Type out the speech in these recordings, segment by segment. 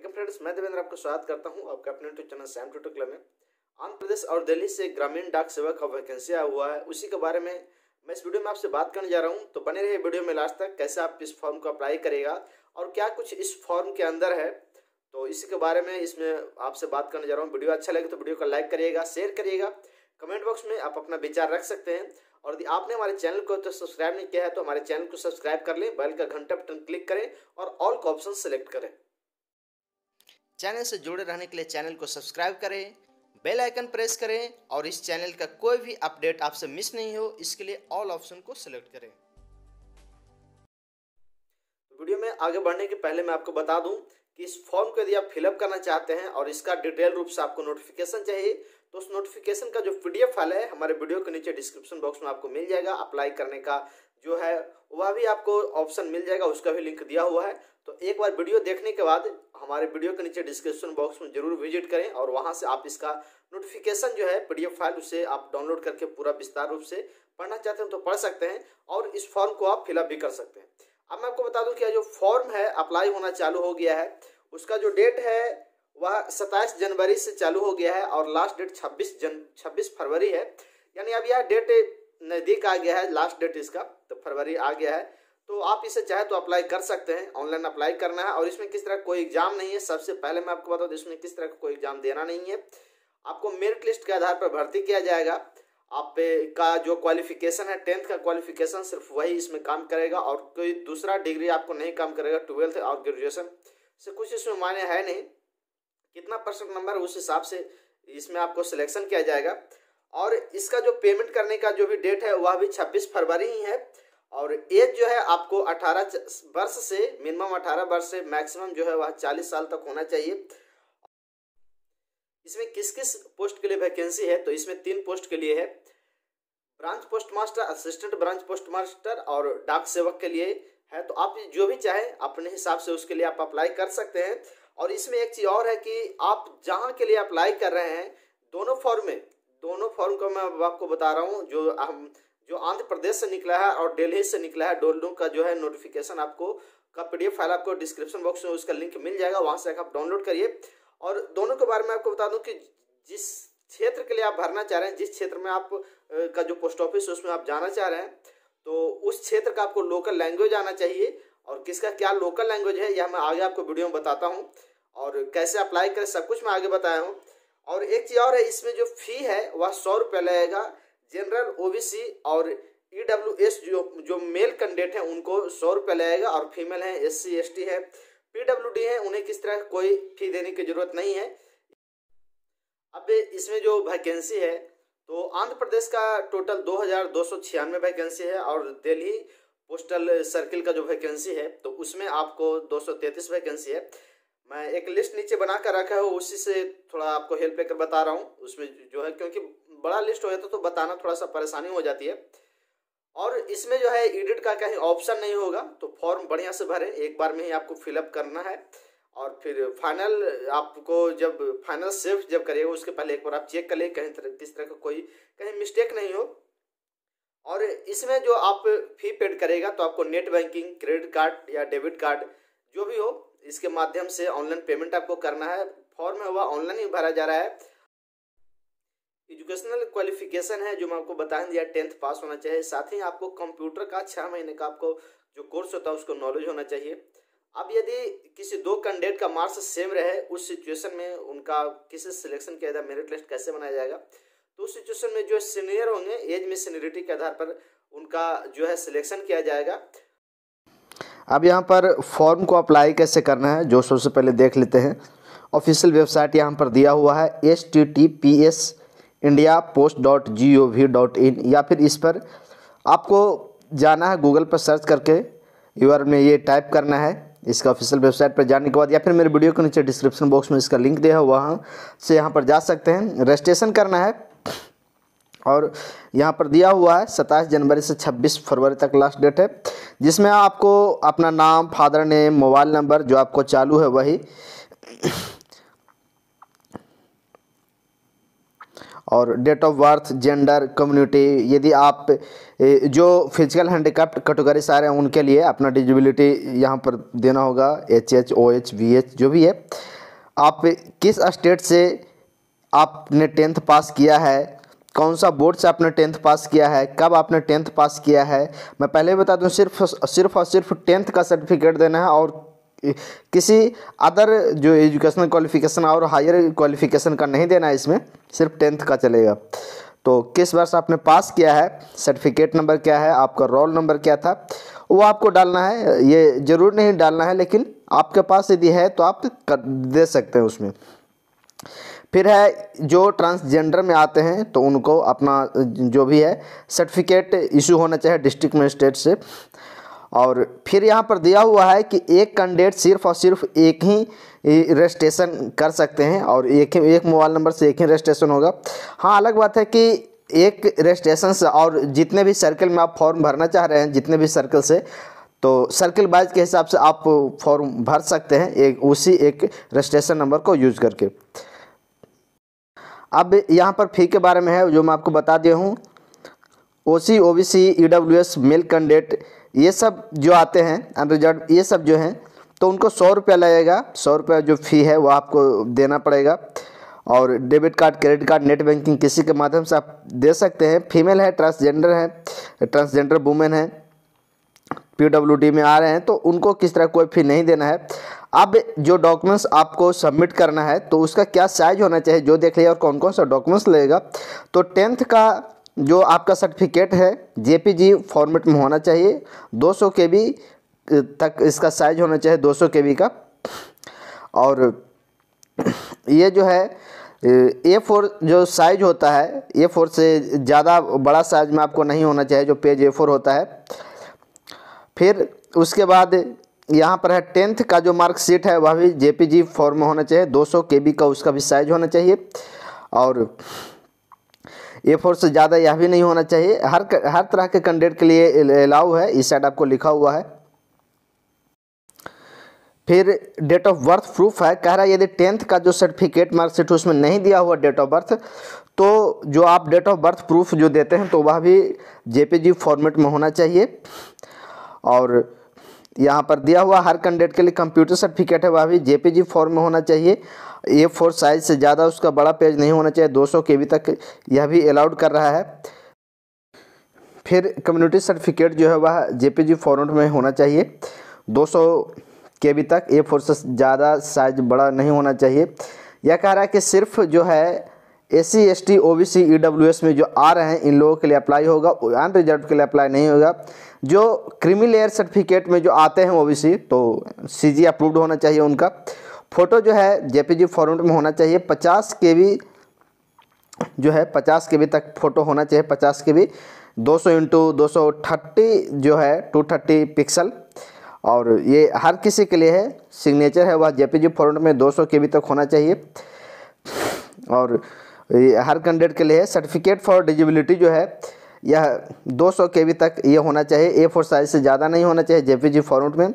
welcome friends मैं देवेंद्र आपका स्वागत करता हूं आपका अपने YouTube channel Sam tutor club में आंध्र प्रदेश और दिल्ली से ग्रामीण डाक सेवा का वैकेंसी आया हुआ है उसी के बारे में मैं इस वीडियो में आपसे बात करने जा रहा हूं तो बने रहिए वीडियो में लास्ट तक कैसे आप इस फॉर्म को अप्लाई करेगा और क्या कुछ इस फॉर्म के अंदर है तो इसी के बारे में इसमें आपसे बात करने जा रहा हूँ वीडियो अच्छा लगे तो वीडियो को लाइक करिएगा शेयर करिएगा कमेंट बॉक्स में आप अपना विचार रख सकते हैं और यदि आपने हमारे चैनल को तो सब्सक्राइब नहीं किया है तो हमारे चैनल को सब्सक्राइब कर लें बैल का घंटा बटन क्लिक करें और ऑल का ऑप्शन सेलेक्ट करें चैनल से जुड़े रहने के लिए चैनल को सब्सक्राइब करें बेल आइकन प्रेस करें और इस चैनल का कोई भी अपडेट आपसे मिस नहीं हो इसके लिए ऑल ऑप्शन को सिलेक्ट करें तो वीडियो में आगे बढ़ने के पहले मैं आपको बता दूं कि इस फॉर्म को यदि आप फिलअप करना चाहते हैं और इसका डिटेल रूप से आपको नोटिफिकेशन चाहिए तो उस नोटिफिकेशन का जो पीडीएफ फाइल है हमारे वीडियो के नीचे डिस्क्रिप्शन बॉक्स में आपको मिल जाएगा अप्लाई करने का जो है वह भी आपको ऑप्शन मिल जाएगा उसका भी लिंक दिया हुआ है तो एक बार वीडियो देखने के बाद हमारे वीडियो के नीचे डिस्क्रिप्शन बॉक्स में जरूर विजिट करें और वहां से आप इसका नोटिफिकेशन जो है पीडीएफ फाइल उसे आप डाउनलोड करके पूरा विस्तार रूप से पढ़ना चाहते हैं तो पढ़ सकते हैं और इस फॉर्म को आप फिलअप भी कर सकते हैं अब मैं आपको बता दूँ कि जो फॉर्म है अप्लाई होना चालू हो गया है उसका जो डेट है वह 27 जनवरी से चालू हो गया है और लास्ट डेट 26 जन 26 फरवरी है यानी अब यह डेट नज़दीक आ गया है लास्ट डेट इसका तो फरवरी आ गया है तो आप इसे चाहे तो अप्लाई कर सकते हैं ऑनलाइन अप्लाई करना है और इसमें किस तरह कोई एग्जाम नहीं है सबसे पहले मैं आपको बता दूँ तो इसमें किस तरह का कोई एग्जाम देना नहीं है आपको मेरिट लिस्ट के आधार पर भर्ती किया जाएगा आप का जो क्वालिफिकेशन है टेंथ का क्वालिफिकेशन सिर्फ वही इसमें काम करेगा और कोई दूसरा डिग्री आपको नहीं काम करेगा ट्वेल्थ और ग्रेजुएशन से कुछ इसमें मान्य है नहीं कितना परसेंट नंबर उस हिसाब से इसमें आपको सिलेक्शन किया जाएगा और इसका जो पेमेंट करने का जो भी डेट है वह भी 26 फरवरी ही है और एज जो है आपको 18 वर्ष से मिनिमम 18 वर्ष से मैक्सिमम जो है वह 40 साल तक होना चाहिए इसमें किस किस पोस्ट के लिए वैकेंसी है तो इसमें तीन पोस्ट के लिए है branch post master assistant branch post master और डाक सेवक के लिए है तो आप जो भी चाहें अपने हिसाब से उसके लिए आप अप्लाई कर सकते हैं और इसमें एक चीज़ और है कि आप जहाँ के लिए अप्लाई कर रहे हैं दोनों फॉर्म में दोनों फॉर्म का मैं आपको बता रहा हूँ जो हम जो आंध्र प्रदेश से निकला है और दिल्ली से निकला है दोनों का जो है नोटिफिकेशन आपको का पीडीएफ फाइल आपको डिस्क्रिप्शन बॉक्स में उसका लिंक मिल जाएगा वहाँ से आप डाउनलोड करिए और दोनों के बारे में आपको बता दूँ कि जिस क्षेत्र के लिए आप भरना चाह रहे हैं जिस क्षेत्र में आप का जो पोस्ट ऑफिस है उसमें आप जाना चाह रहे हैं तो उस क्षेत्र का आपको लोकल लैंग्वेज आना चाहिए और किसका क्या लोकल लैंग्वेज है यह मैं आगे आपको वीडियो में बताता हूँ और कैसे अप्लाई करें सब कुछ मैं आगे बताया हूँ और एक चीज़ और है इसमें जो फी है वह सौ रुपया लगेगा जनरल ओबीसी और ई डब्ल्यू एस जो जो मेल कैंडिडेट हैं उनको सौ रुपया लगेगा और फीमेल हैं एस सी एस टी है पी डब्ल्यू डी है उन्हें किस तरह कोई फी देने की जरूरत नहीं है अब इसमें जो वैकेंसी है तो आंध्र प्रदेश का टोटल दो हज़ार दो सौ छियानवे वैकेंसी है और दिल्ली पोस्टल सर्किल का जो वैकेंसी है तो उसमें आपको दो सौ तैंतीस वैकेंसी है मैं एक लिस्ट नीचे बना कर रखा है उसी से थोड़ा आपको हेल्प लेकर बता रहा हूँ उसमें जो है क्योंकि बड़ा लिस्ट हो जाता तो बताना थोड़ा सा परेशानी हो जाती है और इसमें जो है एडिट का कहीं ऑप्शन नहीं होगा तो फॉर्म बढ़िया से भरें एक बार में ही आपको फिलअप करना है और फिर फाइनल आपको जब फाइनल सेव जब करिएगा उसके पहले एक बार आप चेक कर लें कहीं तरह किस तरह का कोई कहीं मिस्टेक नहीं हो और इसमें जो आप फी पेड करेगा तो आपको नेट बैंकिंग क्रेडिट कार्ड या डेबिट कार्ड जो भी हो इसके माध्यम से ऑनलाइन पेमेंट आपको करना है फॉर्म है वह ऑनलाइन ही भरा जा रहा है एजुकेशनल क्वालिफिकेशन है जो मैं आपको बता दिया टेंथ पास होना चाहिए साथ ही आपको कंप्यूटर का छः महीने का आपको जो कोर्स होता है उसको नॉलेज होना चाहिए अब यदि किसी दो कैंडिडेट का मार्क्स सेम रहे उस सिचुएशन में उनका किसी सिलेक्शन के आधार मेरिट लिस्ट कैसे बनाया जाएगा तो उस सिचुएशन में जो सीनियर होंगे एज में सीनियरिटी के आधार पर उनका जो है सिलेक्शन किया जाएगा अब यहाँ पर फॉर्म को अप्लाई कैसे करना है जो सबसे पहले देख लेते हैं ऑफिशियल वेबसाइट यहाँ पर दिया हुआ है H T T P S India post dot G O V dot in या फिर इस पर आपको जाना है गूगल पर सर्च करके यूआर में ये टाइप करना है इसका ऑफिशियल वेबसाइट पर जाने के बाद या फिर मेरे वीडियो के नीचे डिस्क्रिप्शन बॉक्स में इसका लिंक दिया हुआ वहाँ से यहाँ पर जा सकते हैं रजिस्ट्रेशन करना है और यहाँ पर दिया हुआ है सत्ताईस जनवरी से छब्बीस फरवरी तक लास्ट डेट है जिसमें आपको अपना नाम फादर नेम मोबाइल नंबर जो आपको चालू है वही और date of birth gender community यदि आप जो फिजिकल हैंडीकैप्ट कैटेगरी सारे हैं उनके लिए अपना डिजिबिलिटी यहाँ पर देना होगा H H O H V H जो भी है आप किस स्टेट से आपने टेंथ पास किया है कौन सा बोर्ड से आपने टेंथ पास किया है कब आपने टेंथ पास किया है मैं पहले बता दूं सिर्फ सिर्फ और सिर्फ टेंथ का सर्टिफिकेट देना है और किसी अदर जो एजुकेशनल क्वालिफिकेशन और हायर क्वालिफिकेशन का नहीं देना है इसमें सिर्फ टेंथ का चलेगा तो किस वर्ष आपने पास किया है सर्टिफिकेट नंबर क्या है आपका रोल नंबर क्या था वो आपको डालना है ये ज़रूर नहीं डालना है लेकिन आपके पास यदि है तो आप कर दे सकते हैं उसमें फिर है जो ट्रांसजेंडर में आते हैं तो उनको अपना जो भी है सर्टिफिकेट इशू होना चाहिए डिस्ट्रिक्ट मजिस्ट्रेट से और फिर यहाँ पर दिया हुआ है कि एक कैंडिडेट सिर्फ और सिर्फ एक ही रजिस्ट्रेशन कर सकते हैं और एक ही एक मोबाइल नंबर से एक ही रजिस्ट्रेशन होगा हाँ अलग बात है कि एक रजिस्ट्रेशन से और जितने भी सर्कल में आप फॉर्म भरना चाह रहे हैं जितने भी सर्कल से तो सर्कल वाइज के हिसाब से आप फॉर्म भर सकते हैं एक उसी एक रजिस्ट्रेशन नंबर को यूज करके अब यहाँ पर फी के बारे में है जो मैं आपको बता दिया हूँ O C O B C E W S male candidate ये सब जो आते हैं अनरिजर्व ये सब जो हैं तो उनको सौ रुपया लगेगा सौ रुपया जो फ़ी है वो आपको देना पड़ेगा और debit card credit card net banking किसी के माध्यम से आप दे सकते हैं फीमेल है ट्रांसजेंडर है ट्रांसजेंडर वुमेन है पी में आ रहे हैं तो उनको किस तरह कोई फी नहीं देना है अब जो डॉक्यूमेंट्स आपको सबमिट करना है तो उसका क्या साइज होना चाहिए जो देख लिया और कौन कौन सा डॉक्यूमेंट्स लगेगा तो टेंथ का जो आपका सर्टिफिकेट है जे फॉर्मेट में होना चाहिए के बी तक इसका साइज होना चाहिए के बी का और ये जो है ए फोर जो साइज होता है ए फोर से ज़्यादा बड़ा साइज में आपको नहीं होना चाहिए जो पेज ए फोर होता है फिर उसके बाद यहाँ पर है टेंथ का जो मार्कशीट है वह भी जेपीजी फॉर्म में होना चाहिए 200 बी का उसका भी साइज होना चाहिए और ए फोर से ज़्यादा यह भी नहीं होना चाहिए हर हर तरह के कैंडिडेट के लिए अलाउ है इस साइड आपको लिखा हुआ है फिर डेट ऑफ बर्थ प्रूफ है कह रहा है यदि टेंथ का जो सर्टिफिकेट मार्कशीट उसमें नहीं दिया हुआ डेट ऑफ बर्थ तो जो आप डेट ऑफ बर्थ प्रूफ जो देते हैं तो वह भी जेपीजी फॉर्मेट में होना चाहिए और यहाँ पर दिया हुआ हर कैंडिडेट के लिए कंप्यूटर सर्टिफिकेट है वह भी जेपीजी फॉर्म में होना चाहिए ए फोर साइज से ज़्यादा उसका बड़ा पेज नहीं होना चाहिए 200 बी तक यह भी अलाउड कर रहा है फिर कम्युनिटी सर्टिफिकेट जो है वह जेपीजी फॉर्मेट में होना चाहिए 200 बी तक ए फोर से ज़्यादा साइज बड़ा नहीं होना चाहिए यह कह रहा है कि सिर्फ जो है S C S T O B C E W S में जो आ रहे हैं इन लोगों के लिए अप्लाई होगा अनरिजर्व के लिए अप्लाई नहीं होगा जो क्रीमी लेयर सर्टिफिकेट में जो आते हैं ओ तो सीजी अप्रूव्ड होना चाहिए उनका फ़ोटो जो है जेपीजी फॉर्मेट में होना चाहिए पचास के जो है पचास के बी तक फ़ोटो होना चाहिए पचास के बी दो सौ इंटू दो सौ थर्टी जो है टू थर्टी पिक्सल और ये हर किसी के लिए है सिग्नेचर है वह जेपीजी फॉर्मेट में दो सौ के बी तक होना चाहिए और ये हर कैंडिडेट के लिए है सर्टिफिकेट फॉर डिजिबिलिटी जो है यह 200 सौ के तक ये होना चाहिए ए फोर साइज से ज़्यादा नहीं होना चाहिए जेपीजी फॉर्मेट में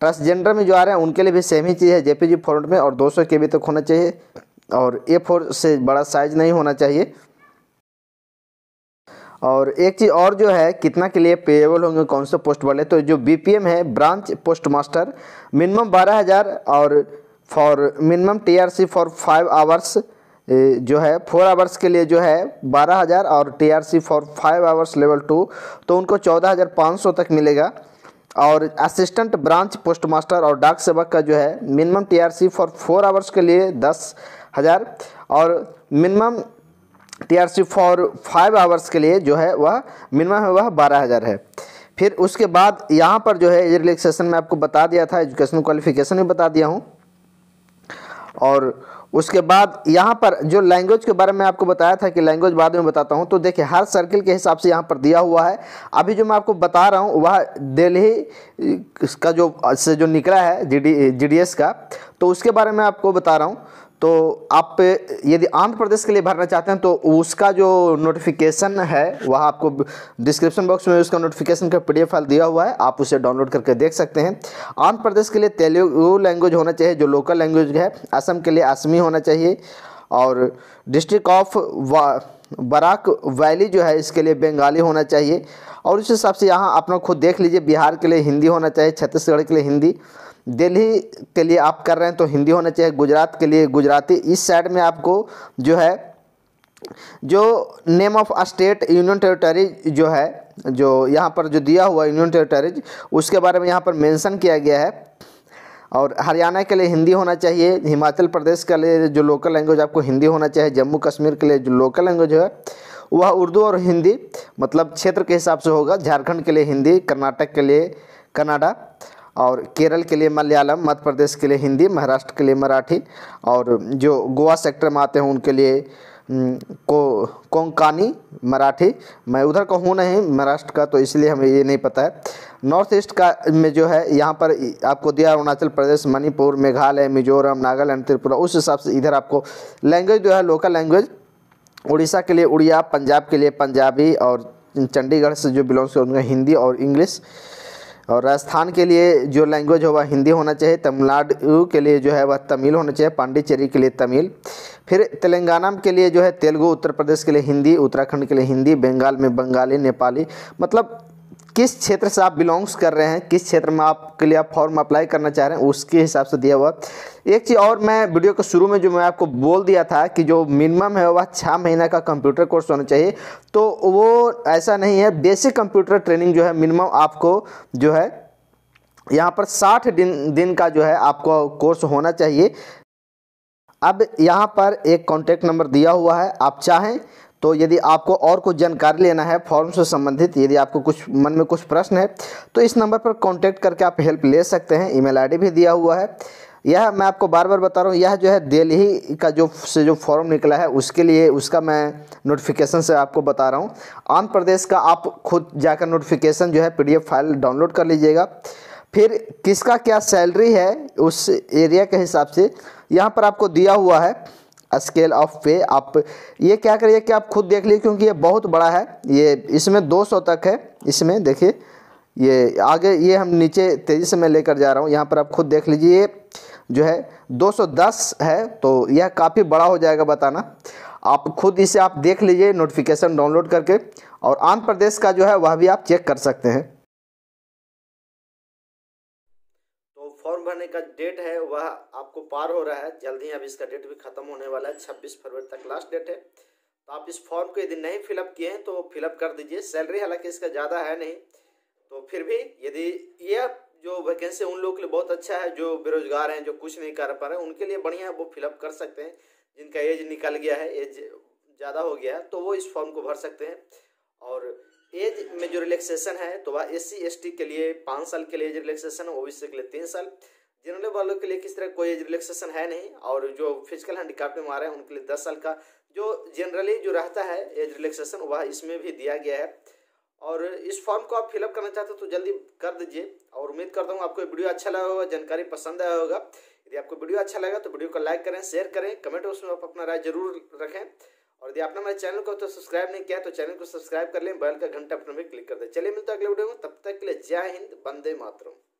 ट्रांसजेंडर में जो आ रहे हैं उनके लिए भी सेम ही चीज़ है जेपीजी फॉर्मेट में और 200 सौ के तक होना चाहिए और ए फोर से बड़ा साइज नहीं होना चाहिए और एक चीज़ और जो है कितना के लिए पेएबल होंगे कौन से पोस्ट वाले तो जो एम है ब्रांच पोस्ट मास्टर मिनिमम बारह हज़ार और for minimum C for five hours जो है फोर आवर्स के लिए जो है बारह हज़ार और TRC for five hours level two तो उनको चौदह हज़ार पाँच सौ तक मिलेगा और असिस्टेंट ब्रांच पोस्ट मास्टर और डाक सेवक का जो है minimum TRC for four hours के लिए दस हज़ार और minimum TRC for five hours के लिए जो है वह मिनिमम है वह बारह हज़ार है फिर उसके बाद यहाँ पर जो है ये रिलैक्सेशन में आपको बता दिया था एजुकेशन क्वालिफिकेशन भी बता दिया हूँ और उसके बाद यहाँ पर जो लैंग्वेज के बारे में आपको बताया था कि लैंग्वेज बाद में बताता हूँ तो देखिए हर सर्किल के हिसाब से यहाँ पर दिया हुआ है अभी जो मैं आपको बता रहा हूँ वह दिल्ली का जो से जो निकला है जी डी का तो उसके बारे में आपको बता रहा हूँ तो आप यदि आंध्र प्रदेश के लिए भरना चाहते हैं तो उसका जो नोटिफिकेशन है वह आपको डिस्क्रिप्शन बॉक्स में उसका नोटिफिकेशन का पी फाइल दिया हुआ है आप उसे डाउनलोड करके देख सकते हैं आंध्र प्रदेश के लिए तेलुगु लैंग्वेज होना चाहिए जो लोकल लैंग्वेज है असम के लिए असमी होना चाहिए और डिस्ट्रिक्ट ऑफ बराक वैली जो है इसके लिए बंगाली होना चाहिए और उस हिसाब से यहाँ अपना खुद देख लीजिए बिहार के लिए हिंदी होना चाहिए छत्तीसगढ़ के लिए हिंदी दिल्ली के लिए आप कर रहे हैं तो हिंदी होना चाहिए गुजरात के लिए गुजराती इस साइड में आपको जो है जो name of state union territory जो है जो यहाँ पर जो दिया हुआ यूनियन टेरिटरीज उसके बारे में यहाँ पर मेंशन किया गया है और हरियाणा के लिए हिंदी होना चाहिए हिमाचल प्रदेश के लिए जो लोकल लैंग्वेज आपको हिंदी होना चाहिए जम्मू कश्मीर के लिए जो लोकल लैंग्वेज है वह उर्दू और हिंदी मतलब क्षेत्र के हिसाब से होगा झारखंड के लिए हिंदी कर्नाटक के लिए कनाडा और केरल के लिए मलयालम मध्य प्रदेश के लिए हिंदी महाराष्ट्र के लिए मराठी और जो गोवा सेक्टर में आते हैं उनके लिए को कोंकानी मराठी मैं उधर का हूँ नहीं महाराष्ट्र का तो इसलिए हमें ये नहीं पता है नॉर्थ ईस्ट का में जो है यहाँ पर आपको दिया अरुणाचल प्रदेश मणिपुर मेघालय मिजोरम नागालैंड त्रिपुरा उस हिसाब से इधर आपको लैंग्वेज जो है लोकल लैंग्वेज उड़ीसा के लिए उड़िया पंजाब के लिए पंजाबी और चंडीगढ़ से जो बिलोंग्स से उनका हिंदी और इंग्लिश और राजस्थान के लिए जो लैंग्वेज हो वह हिंदी होना चाहिए तमिलनाडु के लिए जो है वह तमिल होना चाहिए पांडिचेरी के लिए तमिल फिर तेलंगाना के लिए जो है तेलुगु उत्तर प्रदेश के लिए हिंदी उत्तराखंड के लिए हिंदी बंगाल में बंगाली नेपाली मतलब किस क्षेत्र से आप बिलोंग्स कर रहे हैं किस क्षेत्र में आपके लिए आप फॉर्म अप्लाई करना चाह रहे हैं उसके हिसाब से दिया हुआ एक चीज़ और मैं वीडियो के शुरू में जो मैं आपको बोल दिया था कि जो मिनिमम है वह छः महीना का कंप्यूटर कोर्स होना चाहिए तो वो ऐसा नहीं है बेसिक कंप्यूटर ट्रेनिंग जो है मिनिमम आपको जो है यहाँ पर साठ दिन दिन का जो है आपको कोर्स होना चाहिए अब यहाँ पर एक कॉन्टैक्ट नंबर दिया हुआ है आप चाहें तो यदि आपको और कुछ जानकारी लेना है फॉर्म से संबंधित यदि आपको कुछ मन में कुछ प्रश्न है तो इस नंबर पर कॉन्टैक्ट करके आप हेल्प ले सकते हैं ईमेल आईडी भी दिया हुआ है यह मैं आपको बार बार बता रहा हूँ यह जो है दिल्ली का जो से जो फॉर्म निकला है उसके लिए उसका मैं नोटिफिकेशन से आपको बता रहा हूँ आंध्र प्रदेश का आप खुद जाकर नोटिफिकेशन जो है पीडीएफ फाइल डाउनलोड कर लीजिएगा फिर किसका क्या सैलरी है उस एरिया के हिसाब से यहाँ पर आपको दिया हुआ है स्केल ऑफ पे आप ये क्या करिए कि आप खुद देख लीजिए क्योंकि ये बहुत बड़ा है ये इसमें 200 तक है इसमें देखिए ये आगे ये हम नीचे तेज़ी से मैं लेकर जा रहा हूँ यहाँ पर आप खुद देख लीजिए ये जो है 210 है तो यह काफ़ी बड़ा हो जाएगा बताना आप खुद इसे आप देख लीजिए नोटिफिकेशन डाउनलोड करके और आंध्र प्रदेश का जो है वह भी आप चेक कर सकते हैं का डेट है वह आपको पार हो रहा है जल्द ही अब इसका डेट भी खत्म होने वाला है छब्बीस फरवरी तक लास्ट डेट है तो आप इस फॉर्म को यदि नहीं फिलअप किए हैं तो फिलअप कर दीजिए सैलरी हालांकि इसका ज़्यादा है नहीं तो फिर भी यदि यह जो वैकेंसी उन लोगों के लिए बहुत अच्छा है जो बेरोजगार हैं जो कुछ नहीं कर पा रहे हैं उनके लिए बढ़िया है वो फिलअप कर सकते हैं जिनका एज निकल गया है एज ज़्यादा हो गया है तो वो इस फॉर्म को भर सकते हैं और एज में जो रिलैक्सेशन है तो वह एस सी के लिए पाँच साल के लिए रिलैक्सेशन है ओ के लिए तीन साल जनरल वालों के लिए किस तरह कोई रिलैक्सेशन है नहीं और जो फिजिकल हैंडीकैप में मारे हैं उनके लिए दस साल का जो जनरली जो रहता है एज रिलैक्सेशन वह इसमें भी दिया गया है और इस फॉर्म को आप फिलअप करना चाहते हो तो जल्दी कर दीजिए और उम्मीद करता हूँ आपको वीडियो अच्छा लगा होगा जानकारी पसंद आया होगा यदि आपको वीडियो अच्छा लगा तो वीडियो को लाइक करें शेयर करें कमेंट बॉक्स में आप अपना राय जरूर रखें और यदि आपने मेरे चैनल को तो सब्सक्राइब नहीं किया तो चैनल को सब्सक्राइब कर लें बैल का घंटा अपने भी क्लिक कर दें चलिए मिलते हैं अगले वीडियो में तब तक के लिए जय हिंद बंदे मातरम